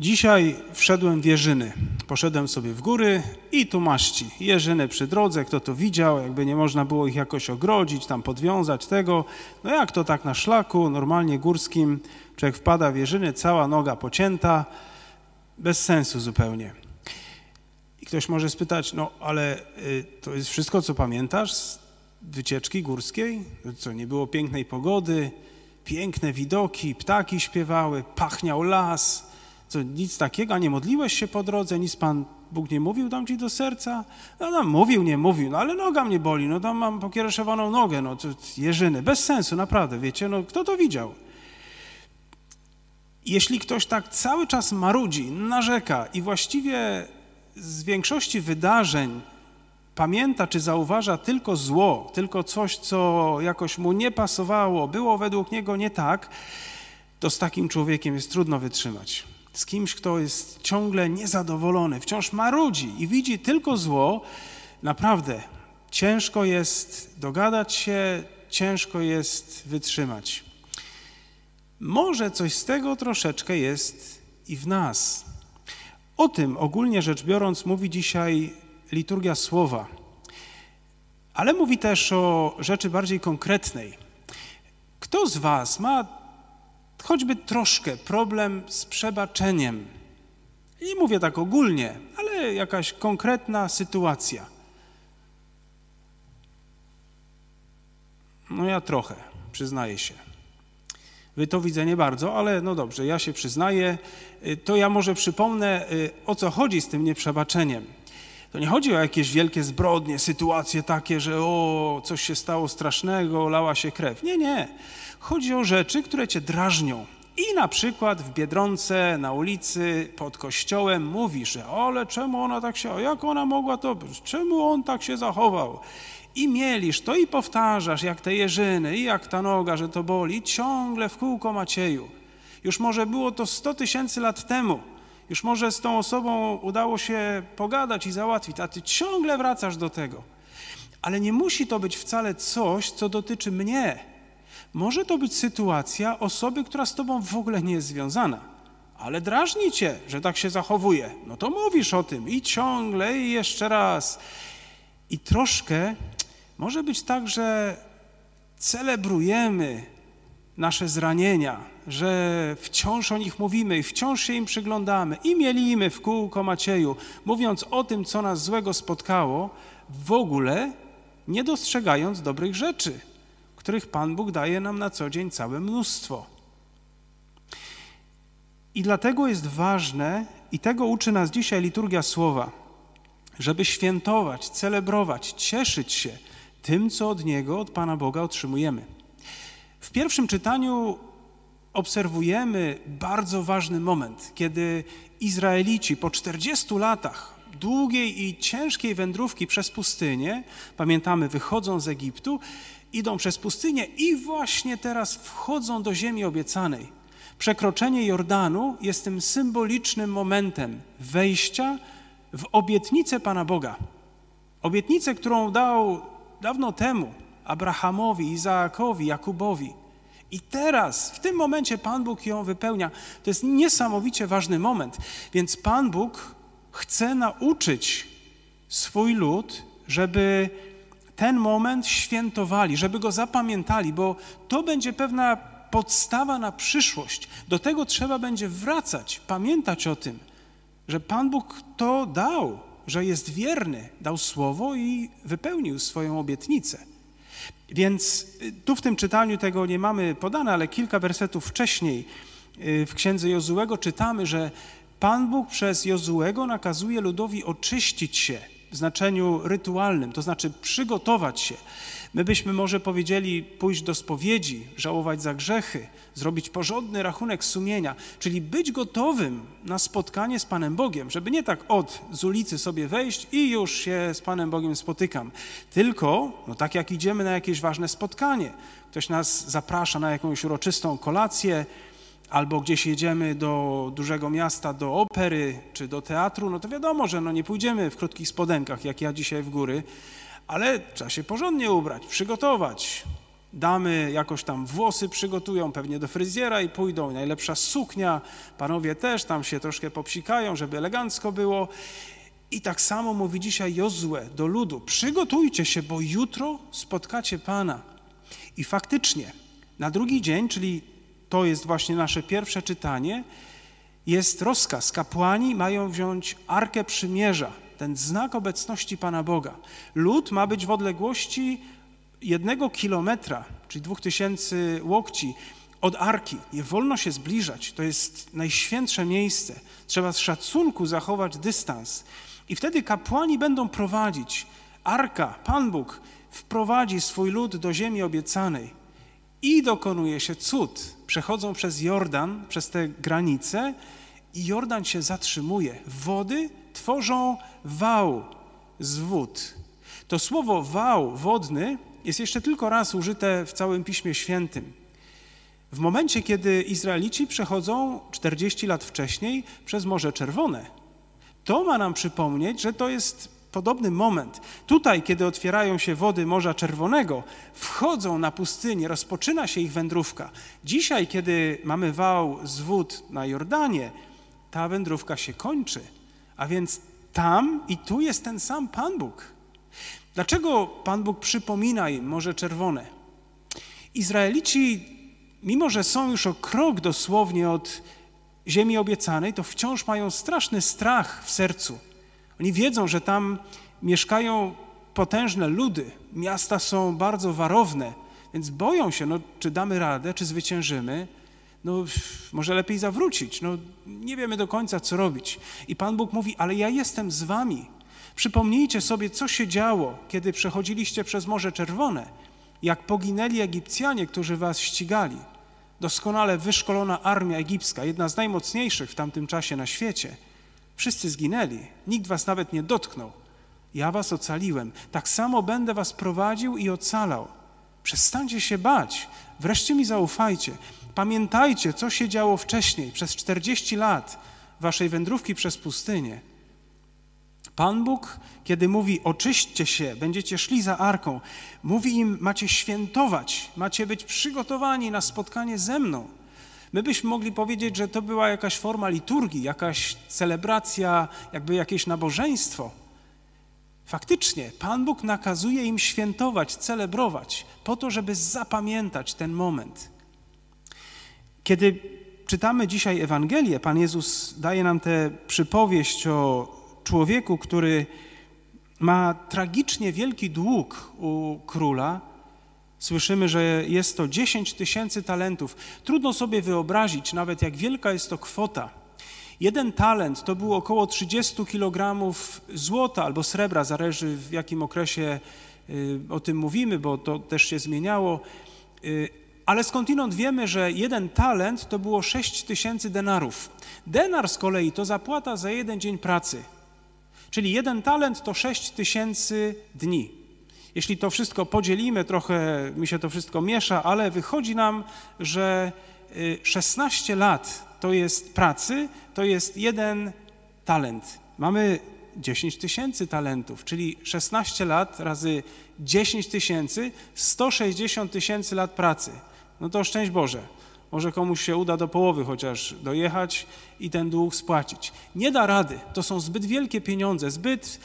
Dzisiaj wszedłem w Jerzyny. Poszedłem sobie w góry i tu maści. Jerzyny przy drodze, kto to widział, jakby nie można było ich jakoś ogrodzić, tam podwiązać tego. No jak to tak na szlaku, normalnie górskim, człowiek wpada w Jerzyny, cała noga pocięta, bez sensu zupełnie. I ktoś może spytać, no ale y, to jest wszystko, co pamiętasz z wycieczki górskiej? Co, nie było pięknej pogody, piękne widoki, ptaki śpiewały, pachniał las co, nic takiego, a nie modliłeś się po drodze, nic Pan Bóg nie mówił tam ci do serca? No tam no, mówił, nie mówił, no ale noga mnie boli, no tam mam pokiereszowaną nogę, no to jeżyny, bez sensu, naprawdę, wiecie, no kto to widział? Jeśli ktoś tak cały czas marudzi, narzeka i właściwie z większości wydarzeń pamięta czy zauważa tylko zło, tylko coś, co jakoś mu nie pasowało, było według niego nie tak, to z takim człowiekiem jest trudno wytrzymać z kimś, kto jest ciągle niezadowolony, wciąż marudzi i widzi tylko zło, naprawdę ciężko jest dogadać się, ciężko jest wytrzymać. Może coś z tego troszeczkę jest i w nas. O tym ogólnie rzecz biorąc mówi dzisiaj liturgia słowa, ale mówi też o rzeczy bardziej konkretnej. Kto z Was ma choćby troszkę problem z przebaczeniem. I mówię tak ogólnie, ale jakaś konkretna sytuacja. No ja trochę, przyznaję się. Wy to widzę nie bardzo, ale no dobrze, ja się przyznaję. Y, to ja może przypomnę, y, o co chodzi z tym nieprzebaczeniem. To nie chodzi o jakieś wielkie zbrodnie, sytuacje takie, że o, coś się stało strasznego, lała się krew. Nie, nie. Chodzi o rzeczy, które cię drażnią. I na przykład w Biedronce, na ulicy, pod kościołem mówisz, że ale czemu ona tak się, jak ona mogła to być, czemu on tak się zachował? I mielisz to i powtarzasz, jak te jeżyny, i jak ta noga, że to boli, ciągle w kółko Macieju. Już może było to 100 tysięcy lat temu, już może z tą osobą udało się pogadać i załatwić, a ty ciągle wracasz do tego. Ale nie musi to być wcale coś, co dotyczy mnie, może to być sytuacja osoby, która z tobą w ogóle nie jest związana, ale drażni cię, że tak się zachowuje. No to mówisz o tym i ciągle, i jeszcze raz. I troszkę może być tak, że celebrujemy nasze zranienia, że wciąż o nich mówimy i wciąż się im przyglądamy i mielimy w kółko Macieju, mówiąc o tym, co nas złego spotkało, w ogóle nie dostrzegając dobrych rzeczy których Pan Bóg daje nam na co dzień całe mnóstwo. I dlatego jest ważne, i tego uczy nas dzisiaj liturgia słowa, żeby świętować, celebrować, cieszyć się tym, co od Niego, od Pana Boga otrzymujemy. W pierwszym czytaniu obserwujemy bardzo ważny moment, kiedy Izraelici po 40 latach długiej i ciężkiej wędrówki przez pustynię, pamiętamy, wychodzą z Egiptu, idą przez pustynię i właśnie teraz wchodzą do ziemi obiecanej. Przekroczenie Jordanu jest tym symbolicznym momentem wejścia w obietnicę Pana Boga. Obietnicę, którą dał dawno temu Abrahamowi, Izaakowi, Jakubowi. I teraz, w tym momencie Pan Bóg ją wypełnia. To jest niesamowicie ważny moment. Więc Pan Bóg chce nauczyć swój lud, żeby ten moment świętowali, żeby go zapamiętali, bo to będzie pewna podstawa na przyszłość. Do tego trzeba będzie wracać, pamiętać o tym, że Pan Bóg to dał, że jest wierny, dał słowo i wypełnił swoją obietnicę. Więc y, tu w tym czytaniu tego nie mamy podane, ale kilka wersetów wcześniej y, w księdze Jozułego czytamy, że Pan Bóg przez Jozułego nakazuje ludowi oczyścić się w znaczeniu rytualnym, to znaczy przygotować się. My byśmy może powiedzieli pójść do spowiedzi, żałować za grzechy, zrobić porządny rachunek sumienia, czyli być gotowym na spotkanie z Panem Bogiem, żeby nie tak od z ulicy sobie wejść i już się z Panem Bogiem spotykam. Tylko, no tak jak idziemy na jakieś ważne spotkanie, ktoś nas zaprasza na jakąś uroczystą kolację, albo gdzieś jedziemy do dużego miasta, do opery czy do teatru, no to wiadomo, że no nie pójdziemy w krótkich spodenkach, jak ja dzisiaj w góry, ale trzeba się porządnie ubrać, przygotować. Damy jakoś tam włosy przygotują, pewnie do fryzjera i pójdą. Najlepsza suknia, panowie też tam się troszkę popsikają, żeby elegancko było. I tak samo mówi dzisiaj Jozue do ludu: przygotujcie się, bo jutro spotkacie Pana. I faktycznie na drugi dzień, czyli to jest właśnie nasze pierwsze czytanie, jest rozkaz. Kapłani mają wziąć Arkę Przymierza, ten znak obecności Pana Boga. Lud ma być w odległości jednego kilometra, czyli dwóch tysięcy łokci od Arki. Nie wolno się zbliżać, to jest najświętsze miejsce. Trzeba z szacunku zachować dystans. I wtedy kapłani będą prowadzić. Arka, Pan Bóg, wprowadzi swój lud do ziemi obiecanej i dokonuje się cud. Przechodzą przez Jordan, przez te granice i Jordan się zatrzymuje. Wody tworzą wał z wód. To słowo wał wodny jest jeszcze tylko raz użyte w całym Piśmie Świętym. W momencie, kiedy Izraelici przechodzą 40 lat wcześniej przez Morze Czerwone, to ma nam przypomnieć, że to jest podobny moment. Tutaj, kiedy otwierają się wody Morza Czerwonego, wchodzą na pustynię, rozpoczyna się ich wędrówka. Dzisiaj, kiedy mamy wał z wód na Jordanie, ta wędrówka się kończy. A więc tam i tu jest ten sam Pan Bóg. Dlaczego Pan Bóg przypomina im Morze Czerwone? Izraelici, mimo że są już o krok dosłownie od ziemi obiecanej, to wciąż mają straszny strach w sercu oni wiedzą, że tam mieszkają potężne ludy, miasta są bardzo warowne, więc boją się, no, czy damy radę, czy zwyciężymy. No, może lepiej zawrócić. No, nie wiemy do końca, co robić. I Pan Bóg mówi: Ale ja jestem z wami. Przypomnijcie sobie, co się działo, kiedy przechodziliście przez Morze Czerwone, jak poginęli Egipcjanie, którzy was ścigali. Doskonale wyszkolona armia egipska, jedna z najmocniejszych w tamtym czasie na świecie Wszyscy zginęli, nikt was nawet nie dotknął. Ja was ocaliłem. Tak samo będę was prowadził i ocalał. Przestańcie się bać, wreszcie mi zaufajcie. Pamiętajcie, co się działo wcześniej, przez 40 lat waszej wędrówki przez pustynię. Pan Bóg, kiedy mówi oczyśćcie się, będziecie szli za arką, mówi im macie świętować, macie być przygotowani na spotkanie ze mną. My byśmy mogli powiedzieć, że to była jakaś forma liturgii, jakaś celebracja, jakby jakieś nabożeństwo. Faktycznie, Pan Bóg nakazuje im świętować, celebrować, po to, żeby zapamiętać ten moment. Kiedy czytamy dzisiaj Ewangelię, Pan Jezus daje nam tę przypowieść o człowieku, który ma tragicznie wielki dług u króla Słyszymy, że jest to 10 tysięcy talentów. Trudno sobie wyobrazić nawet, jak wielka jest to kwota. Jeden talent to było około 30 kg złota albo srebra, zależy w jakim okresie y, o tym mówimy, bo to też się zmieniało. Y, ale skądinąd wiemy, że jeden talent to było 6 tysięcy denarów. Denar z kolei to zapłata za jeden dzień pracy. Czyli jeden talent to 6 tysięcy dni. Jeśli to wszystko podzielimy, trochę mi się to wszystko miesza, ale wychodzi nam, że 16 y, lat to jest pracy, to jest jeden talent. Mamy 10 tysięcy talentów, czyli 16 lat razy 10 tysięcy, 160 tysięcy lat pracy. No to szczęść Boże. Może komuś się uda do połowy chociaż dojechać i ten dług spłacić. Nie da rady, to są zbyt wielkie pieniądze, zbyt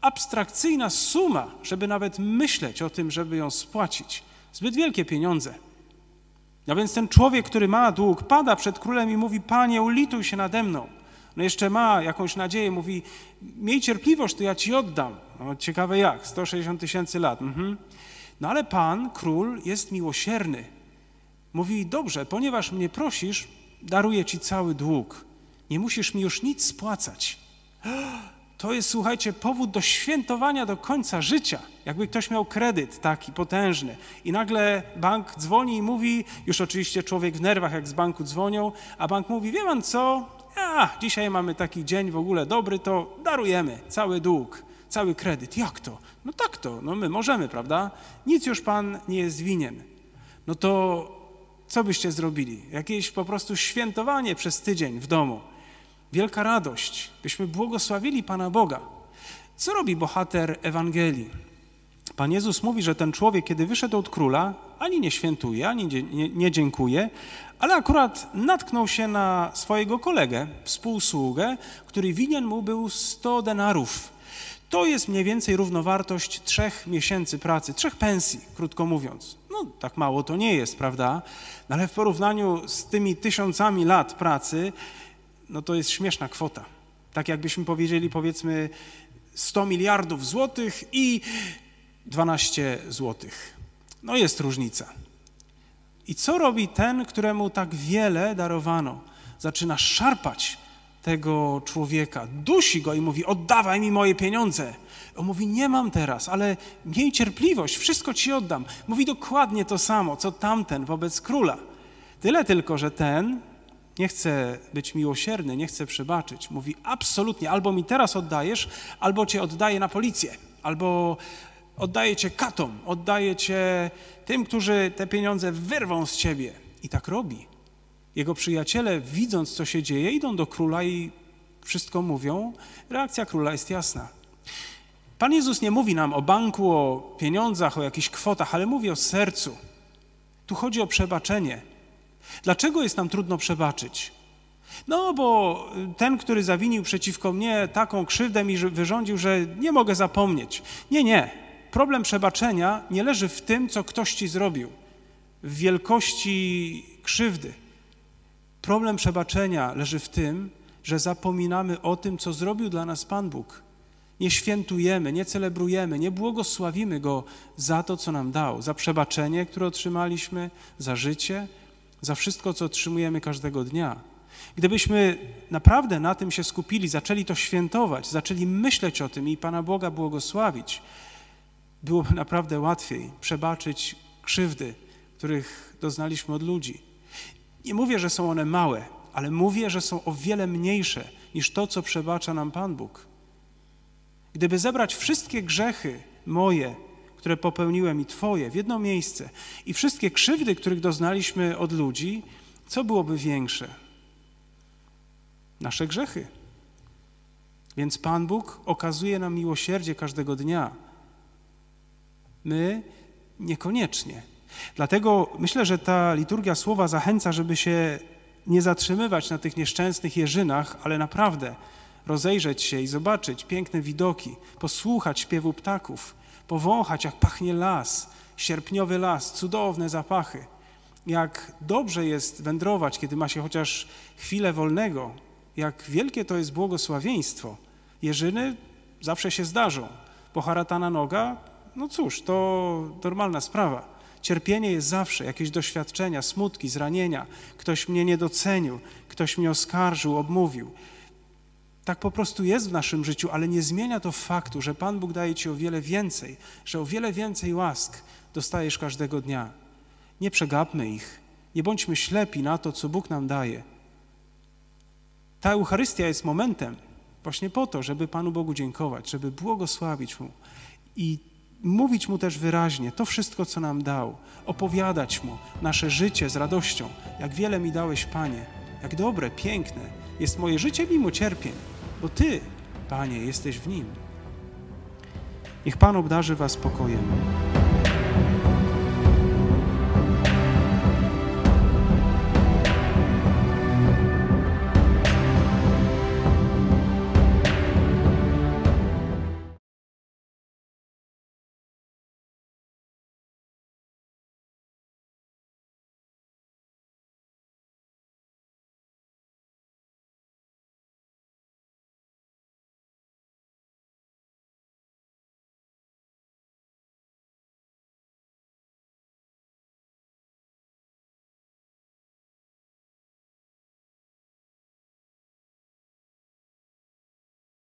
abstrakcyjna suma, żeby nawet myśleć o tym, żeby ją spłacić. Zbyt wielkie pieniądze. A więc ten człowiek, który ma dług, pada przed królem i mówi: Panie, ulituj się nade mną. No jeszcze ma jakąś nadzieję, mówi: Miej cierpliwość, to ja ci oddam. No, ciekawe jak, 160 tysięcy lat. Mhm. No ale pan, król, jest miłosierny. Mówi: Dobrze, ponieważ mnie prosisz, daruję ci cały dług. Nie musisz mi już nic spłacać to jest, słuchajcie, powód do świętowania do końca życia. Jakby ktoś miał kredyt taki potężny i nagle bank dzwoni i mówi, już oczywiście człowiek w nerwach, jak z banku dzwonią, a bank mówi, wie pan co, a, dzisiaj mamy taki dzień w ogóle dobry, to darujemy cały dług, cały kredyt. Jak to? No tak to, no my możemy, prawda? Nic już pan nie jest winien. No to co byście zrobili? Jakieś po prostu świętowanie przez tydzień w domu wielka radość, byśmy błogosławili Pana Boga. Co robi bohater Ewangelii? Pan Jezus mówi, że ten człowiek, kiedy wyszedł od króla, ani nie świętuje, ani nie, nie dziękuje, ale akurat natknął się na swojego kolegę, współsługę, który winien mu był 100 denarów. To jest mniej więcej równowartość trzech miesięcy pracy, trzech pensji, krótko mówiąc. No, tak mało to nie jest, prawda? No, ale w porównaniu z tymi tysiącami lat pracy, no to jest śmieszna kwota. Tak jakbyśmy powiedzieli, powiedzmy, 100 miliardów złotych i 12 złotych. No jest różnica. I co robi ten, któremu tak wiele darowano? Zaczyna szarpać tego człowieka, dusi go i mówi: Oddawaj mi moje pieniądze. On mówi: Nie mam teraz, ale miej cierpliwość, wszystko ci oddam. Mówi dokładnie to samo, co tamten wobec króla. Tyle tylko, że ten nie chce być miłosierny, nie chce przebaczyć. Mówi absolutnie, albo mi teraz oddajesz, albo cię oddaję na policję, albo oddaję cię katom, oddaję cię tym, którzy te pieniądze wyrwą z ciebie. I tak robi. Jego przyjaciele, widząc co się dzieje, idą do króla i wszystko mówią. Reakcja króla jest jasna. Pan Jezus nie mówi nam o banku, o pieniądzach, o jakichś kwotach, ale mówi o sercu. Tu chodzi o przebaczenie. Dlaczego jest nam trudno przebaczyć? No, bo ten, który zawinił przeciwko mnie taką krzywdę mi wyrządził, że nie mogę zapomnieć. Nie, nie. Problem przebaczenia nie leży w tym, co ktoś ci zrobił, w wielkości krzywdy. Problem przebaczenia leży w tym, że zapominamy o tym, co zrobił dla nas Pan Bóg. Nie świętujemy, nie celebrujemy, nie błogosławimy Go za to, co nam dał, za przebaczenie, które otrzymaliśmy, za życie, za wszystko, co otrzymujemy każdego dnia. Gdybyśmy naprawdę na tym się skupili, zaczęli to świętować, zaczęli myśleć o tym i Pana Boga błogosławić, byłoby naprawdę łatwiej przebaczyć krzywdy, których doznaliśmy od ludzi. Nie mówię, że są one małe, ale mówię, że są o wiele mniejsze niż to, co przebacza nam Pan Bóg. Gdyby zebrać wszystkie grzechy moje, które popełniłem i Twoje w jedno miejsce i wszystkie krzywdy, których doznaliśmy od ludzi, co byłoby większe? Nasze grzechy. Więc Pan Bóg okazuje nam miłosierdzie każdego dnia. My niekoniecznie. Dlatego myślę, że ta liturgia słowa zachęca, żeby się nie zatrzymywać na tych nieszczęsnych jeżynach, ale naprawdę rozejrzeć się i zobaczyć piękne widoki, posłuchać śpiewu ptaków, powąchać, jak pachnie las, sierpniowy las, cudowne zapachy. Jak dobrze jest wędrować, kiedy ma się chociaż chwilę wolnego, jak wielkie to jest błogosławieństwo. Jeżyny zawsze się zdarzą. Poharatana noga, no cóż, to normalna sprawa. Cierpienie jest zawsze, jakieś doświadczenia, smutki, zranienia. Ktoś mnie nie docenił, ktoś mnie oskarżył, obmówił. Tak po prostu jest w naszym życiu, ale nie zmienia to faktu, że Pan Bóg daje Ci o wiele więcej, że o wiele więcej łask dostajesz każdego dnia. Nie przegapmy ich, nie bądźmy ślepi na to, co Bóg nam daje. Ta Eucharystia jest momentem właśnie po to, żeby Panu Bogu dziękować, żeby błogosławić Mu i mówić Mu też wyraźnie to wszystko, co nam dał, opowiadać Mu nasze życie z radością, jak wiele mi dałeś, Panie, jak dobre, piękne, jest moje życie mimo cierpień, bo Ty, Panie, jesteś w nim. Niech Pan obdarzy Was pokojem.